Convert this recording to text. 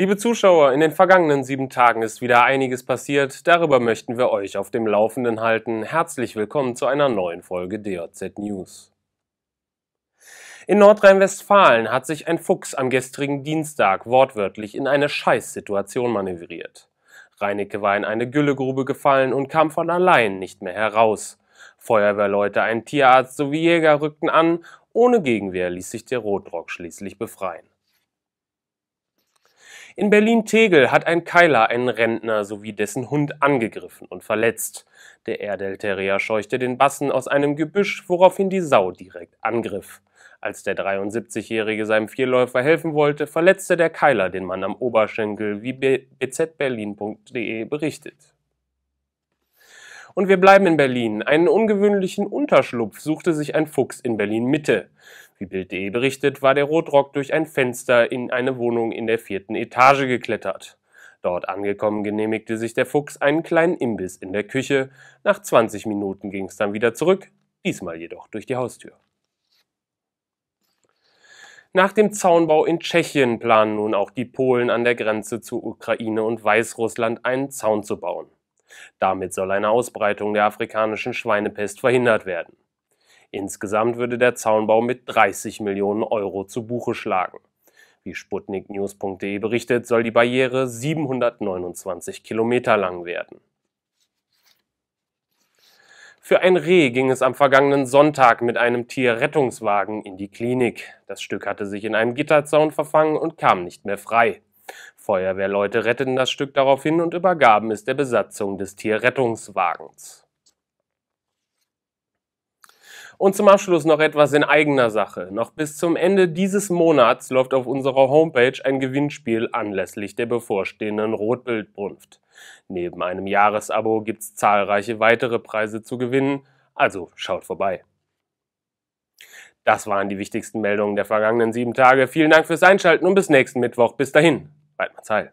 Liebe Zuschauer, in den vergangenen sieben Tagen ist wieder einiges passiert. Darüber möchten wir euch auf dem Laufenden halten. Herzlich willkommen zu einer neuen Folge DOZ News. In Nordrhein-Westfalen hat sich ein Fuchs am gestrigen Dienstag wortwörtlich in eine Scheißsituation manövriert. Reinecke war in eine Güllegrube gefallen und kam von allein nicht mehr heraus. Feuerwehrleute, ein Tierarzt sowie Jäger rückten an. Ohne Gegenwehr ließ sich der Rotrock schließlich befreien. In Berlin-Tegel hat ein Keiler einen Rentner sowie dessen Hund angegriffen und verletzt. Der Erdel-Terrier scheuchte den Bassen aus einem Gebüsch, woraufhin die Sau direkt angriff. Als der 73-Jährige seinem Vierläufer helfen wollte, verletzte der Keiler den Mann am Oberschenkel, wie bzberlin.de berichtet. Und wir bleiben in Berlin. Einen ungewöhnlichen Unterschlupf suchte sich ein Fuchs in Berlin-Mitte. Wie Bild.de berichtet, war der Rotrock durch ein Fenster in eine Wohnung in der vierten Etage geklettert. Dort angekommen genehmigte sich der Fuchs einen kleinen Imbiss in der Küche. Nach 20 Minuten ging es dann wieder zurück, diesmal jedoch durch die Haustür. Nach dem Zaunbau in Tschechien planen nun auch die Polen an der Grenze zu Ukraine und Weißrussland einen Zaun zu bauen. Damit soll eine Ausbreitung der afrikanischen Schweinepest verhindert werden. Insgesamt würde der Zaunbau mit 30 Millionen Euro zu Buche schlagen. Wie sputniknews.de berichtet, soll die Barriere 729 Kilometer lang werden. Für ein Reh ging es am vergangenen Sonntag mit einem Tierrettungswagen in die Klinik. Das Stück hatte sich in einem Gitterzaun verfangen und kam nicht mehr frei. Feuerwehrleute retteten das Stück daraufhin und übergaben es der Besatzung des Tierrettungswagens. Und zum Abschluss noch etwas in eigener Sache. Noch bis zum Ende dieses Monats läuft auf unserer Homepage ein Gewinnspiel anlässlich der bevorstehenden Rotbildbrunft. Neben einem Jahresabo gibt es zahlreiche weitere Preise zu gewinnen, also schaut vorbei. Das waren die wichtigsten Meldungen der vergangenen sieben Tage. Vielen Dank fürs Einschalten und bis nächsten Mittwoch. Bis dahin. bleibt mal Zeit.